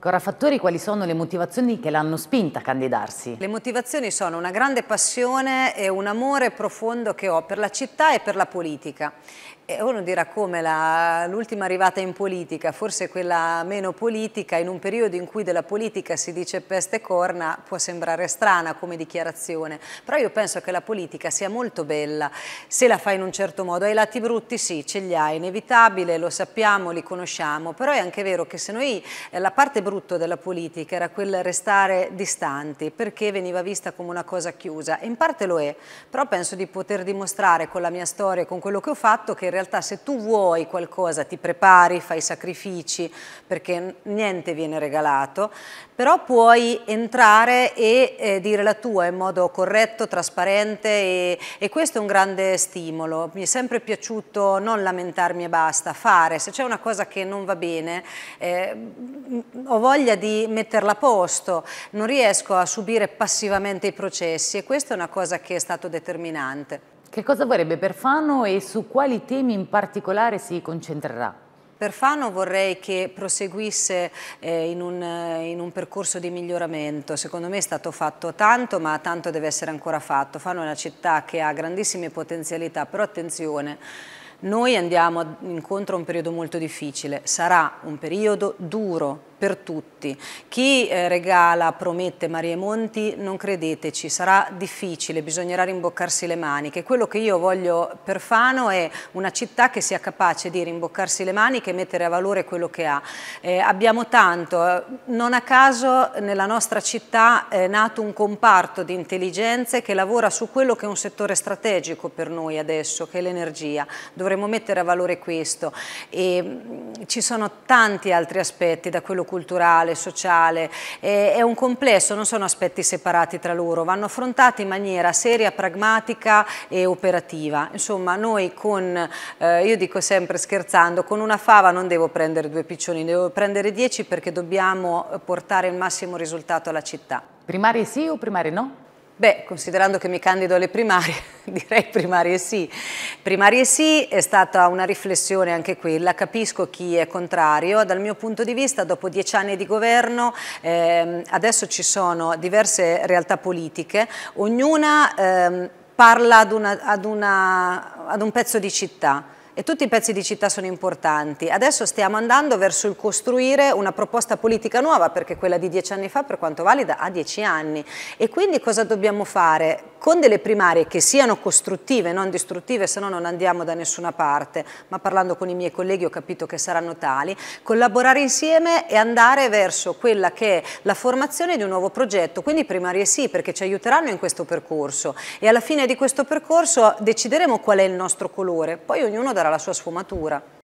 Cora Fattori, quali sono le motivazioni che l'hanno spinta a candidarsi? Le motivazioni sono una grande passione e un amore profondo che ho per la città e per la politica e uno dirà come l'ultima arrivata in politica, forse quella meno politica, in un periodo in cui della politica si dice peste corna, può sembrare strana come dichiarazione, però io penso che la politica sia molto bella, se la fa in un certo modo. Ai lati brutti sì, ce li ha, è inevitabile, lo sappiamo, li conosciamo, però è anche vero che se noi, eh, la parte brutta della politica era quel restare distanti, perché veniva vista come una cosa chiusa, in parte lo è, però penso di poter dimostrare con la mia storia, con quello che ho fatto, che in realtà se tu vuoi qualcosa ti prepari, fai sacrifici perché niente viene regalato, però puoi entrare e eh, dire la tua in modo corretto, trasparente e, e questo è un grande stimolo. Mi è sempre piaciuto non lamentarmi e basta, fare, se c'è una cosa che non va bene eh, ho voglia di metterla a posto, non riesco a subire passivamente i processi e questa è una cosa che è stato determinante. Che cosa vorrebbe Perfano e su quali temi in particolare si concentrerà? Perfano vorrei che proseguisse eh, in, un, eh, in, un, percorso di miglioramento. Secondo me è stato fatto tanto, ma tanto deve essere ancora fatto. Fano è una città che ha grandissime potenzialità, però attenzione, noi andiamo incontro a un periodo molto difficile. Sarà un periodo duro, per tutti. Chi eh, regala, promette Marie Monti, non credeteci, sarà difficile, bisognerà rimboccarsi le maniche. Quello che io voglio per Fano è una città che sia capace di rimboccarsi le maniche e mettere a valore quello che ha. Eh, abbiamo tanto, eh, non a caso nella nostra città eh, è nato un comparto di intelligenze che lavora su quello che è un settore strategico per noi adesso, che è l'energia. Dovremmo mettere a valore questo e mm, ci sono tanti altri aspetti da quello culturale, sociale, è, è un complesso, non sono aspetti separati tra loro, vanno affrontati in maniera seria, pragmatica e operativa. Insomma, noi con, eh, io dico sempre scherzando, con una fava non devo prendere due piccioni, devo prendere dieci perché dobbiamo portare il massimo risultato alla città. Primarie sì o primarie no? Beh, considerando che mi candido alle primarie, direi primarie sì. Primarie sì è stata una riflessione anche quella, capisco chi è contrario. Dal mio punto di vista, dopo dieci anni di governo, ehm, adesso ci sono diverse realtà politiche, ognuna ehm, parla ad, una, ad, una, ad un pezzo di città e tutti i pezzi di città sono importanti. Adesso stiamo andando verso il costruire una proposta politica nuova, perché quella di dieci anni fa, per quanto valida, ha dieci anni. E quindi cosa dobbiamo fare? con delle primarie che siano costruttive, non distruttive, se no non andiamo da nessuna parte, ma parlando con i miei colleghi ho capito che saranno tali, collaborare insieme e andare verso quella che è la formazione di un nuovo progetto, quindi primarie sì, perché ci aiuteranno in questo percorso e alla fine di questo percorso decideremo qual è il nostro colore, poi ognuno darà la sua sfumatura.